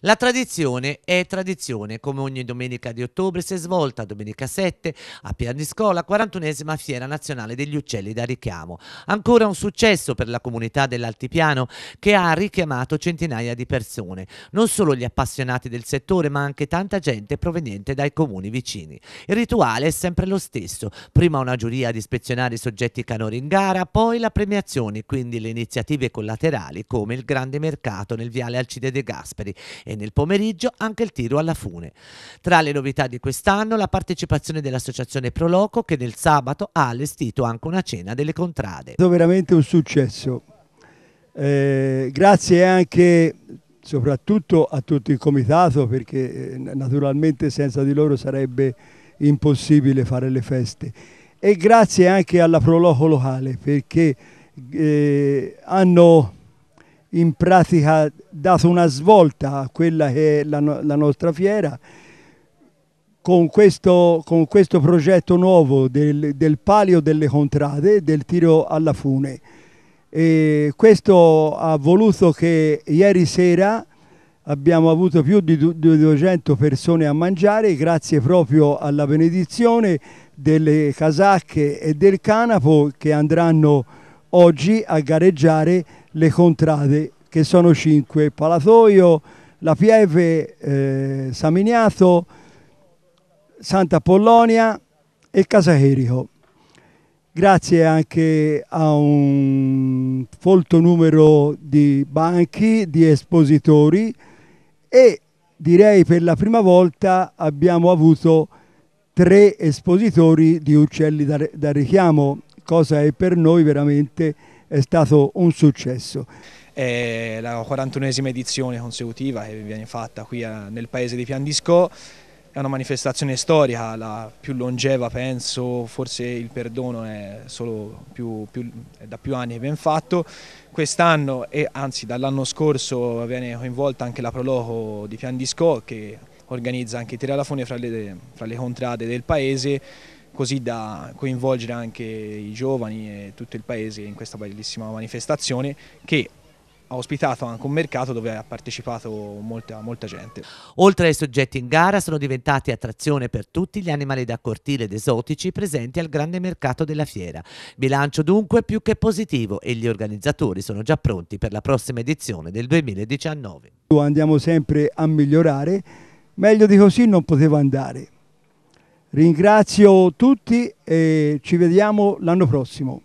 La tradizione è tradizione, come ogni domenica di ottobre si è svolta domenica 7 a Pianisco la 41esima Fiera Nazionale degli Uccelli da Richiamo. Ancora un successo per la comunità dell'Altipiano che ha richiamato centinaia di persone, non solo gli appassionati del settore ma anche tanta gente proveniente dai comuni vicini. Il rituale è sempre lo stesso, prima una giuria ad ispezionare i soggetti canori in gara, poi la premiazione, quindi le iniziative collaterali come il grande mercato nel viale Alcide De Gasperi e nel pomeriggio anche il tiro alla fune. Tra le novità di quest'anno la partecipazione dell'associazione Proloco che nel sabato ha allestito anche una cena delle contrade. È stato veramente un successo. Eh, grazie anche soprattutto a tutto il comitato perché eh, naturalmente senza di loro sarebbe impossibile fare le feste e grazie anche alla Proloco locale perché eh, hanno in pratica dato una svolta a quella che è la, la nostra fiera con questo, con questo progetto nuovo del, del, palio delle contrade, del tiro alla fune. E questo ha voluto che ieri sera abbiamo avuto più di 200 persone a mangiare grazie proprio alla benedizione delle casacche e del canapo che andranno oggi a gareggiare le contrade che sono 5, Palatoio, La Pieve, eh, Saminiato, Santa Pollonia e Casacherico. Grazie anche a un folto numero di banchi, di espositori e direi per la prima volta abbiamo avuto tre espositori di uccelli da, da richiamo, cosa è per noi veramente è stato un successo. È la 41esima edizione consecutiva che viene fatta qui eh, nel paese di Piandisco, è una manifestazione storica, la più longeva penso, forse il perdono è, più, più, è da più anni che viene fatto. Quest'anno, e anzi dall'anno scorso, viene coinvolta anche la Proloco di Piandisco che organizza anche i tiralafoni fra le, fra le contrade del paese così da coinvolgere anche i giovani e tutto il paese in questa bellissima manifestazione che ha ospitato anche un mercato dove ha partecipato molta, molta, gente. Oltre ai soggetti in gara sono diventati attrazione per tutti gli animali da cortile ed esotici presenti al grande mercato della fiera. Bilancio dunque più che positivo e gli organizzatori sono già pronti per la prossima edizione del 2019. Andiamo sempre a migliorare, meglio di così non poteva andare. Ringrazio tutti e ci vediamo l'anno prossimo.